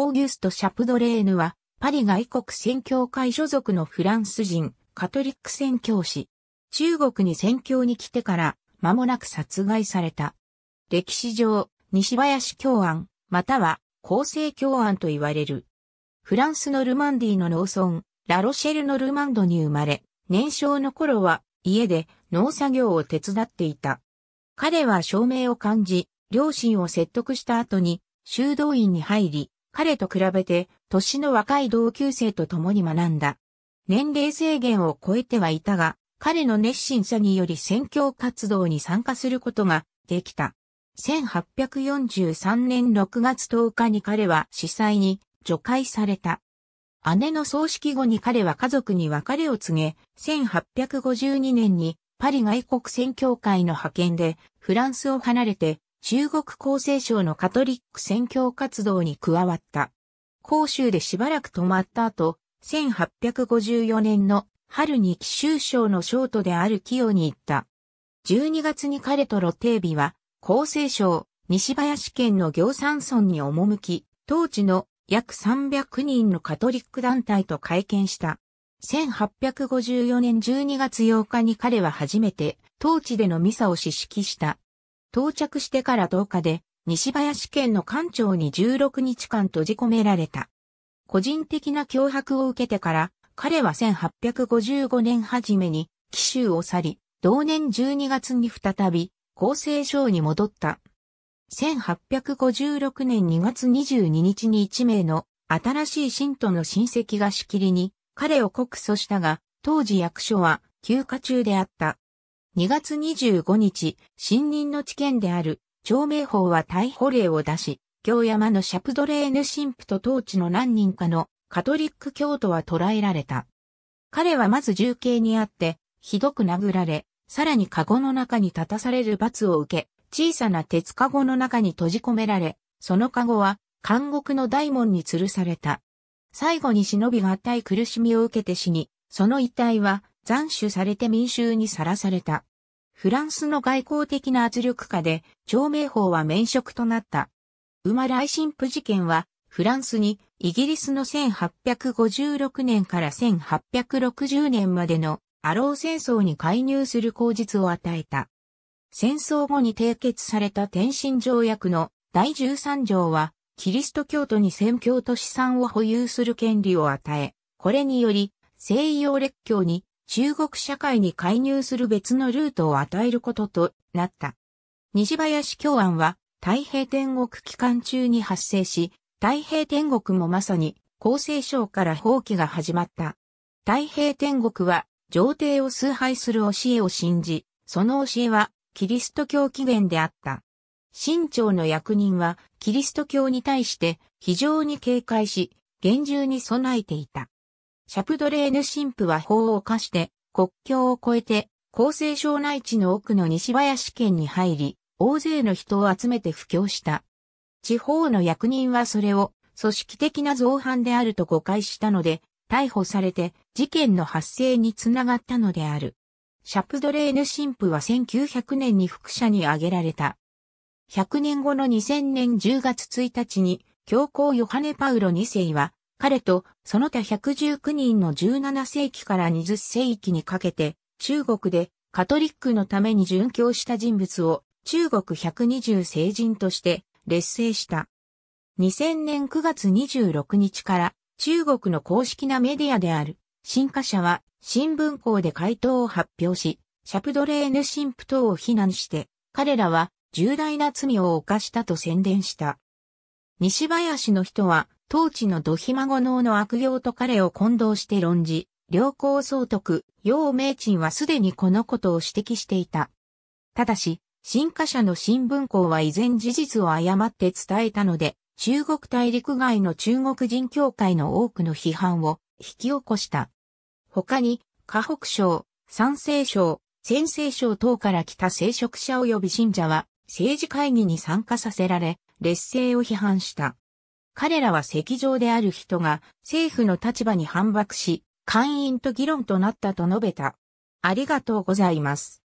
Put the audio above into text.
オーギュスト・シャプドレーヌは、パリ外国宣教会所属のフランス人、カトリック宣教師。中国に宣教に来てから、間もなく殺害された。歴史上、西林教案、または、厚生教案と言われる。フランスのルマンディの農村、ラロシェルのルマンドに生まれ、年少の頃は、家で農作業を手伝っていた。彼は証明を感じ、両親を説得した後に、修道院に入り、彼と比べて、年の若い同級生と共に学んだ。年齢制限を超えてはいたが、彼の熱心さにより選挙活動に参加することができた。1843年6月10日に彼は司祭に除会された。姉の葬式後に彼は家族に別れを告げ、1852年にパリ外国選挙会の派遣でフランスを離れて中国厚生省のカトリック宣教活動に加わった。広州でしばらく泊まった後、1854年の春に奇襲省の省都である清に行った。12月に彼と露呈日は、厚生省、西林県の行山村に赴き、当地の約300人のカトリック団体と会見した。1854年12月8日に彼は初めて、当地でのミサを指揮した。到着してから10日で、西林県の官庁に16日間閉じ込められた。個人的な脅迫を受けてから、彼は1855年初めに、紀州を去り、同年12月に再び、厚生省に戻った。1856年2月22日に1名の新しい信徒の親戚がしきりに彼を告訴したが、当時役所は休暇中であった。2月25日、新任の知見である、長明法は逮捕令を出し、京山のシャプドレーヌ神父と当地の何人かのカトリック教徒は捕らえられた。彼はまず重刑にあって、ひどく殴られ、さらに籠の中に立たされる罰を受け、小さな鉄籠の中に閉じ込められ、その籠は監獄の大門に吊るされた。最後に忍びが与え苦しみを受けて死に、その遺体は斬首されて民衆にさらされた。フランスの外交的な圧力下で、長命法は免職となった。馬来神父事件は、フランスにイギリスの1856年から1860年までのアロー戦争に介入する口実を与えた。戦争後に締結された天津条約の第13条は、キリスト教徒に宣教と資産を保有する権利を与え、これにより、西洋列強に中国社会に介入する別のルートを与えることとなった。西林教案は太平天国期間中に発生し、太平天国もまさに厚生省から放棄が始まった。太平天国は上帝を崇拝する教えを信じ、その教えはキリスト教起源であった。清朝の役人はキリスト教に対して非常に警戒し、厳重に備えていた。シャプドレーヌ神父は法を犯して国境を越えて厚生省内地の奥の西林県に入り、大勢の人を集めて布教した。地方の役人はそれを組織的な造反であると誤解したので、逮捕されて事件の発生につながったのである。シャプドレーヌ神父は1900年に副社に挙げられた。100年後の2000年10月1日に教皇ヨハネ・パウロ2世は彼とその他119人の17世紀から20世紀にかけて、中国でカトリックのために殉教した人物を中国120聖人として劣勢した。2000年9月26日から中国の公式なメディアである新華社は新聞校で回答を発表し、シャプドレーヌ神父等を非難して彼らは重大な罪を犯したと宣伝した。西林の人は当地の土肥孫能の悪行と彼を混同して論じ、良好総督、陽明鎮はすでにこのことを指摘していた。ただし、新華社の新聞校は依然事実を誤って伝えたので、中国大陸外の中国人協会の多くの批判を引き起こした。他に、河北省、山西省、先西省等から来た聖職者及び信者は、政治会議に参加させられ、劣勢を批判した。彼らは席上である人が政府の立場に反駁し、会員と議論となったと述べた。ありがとうございます。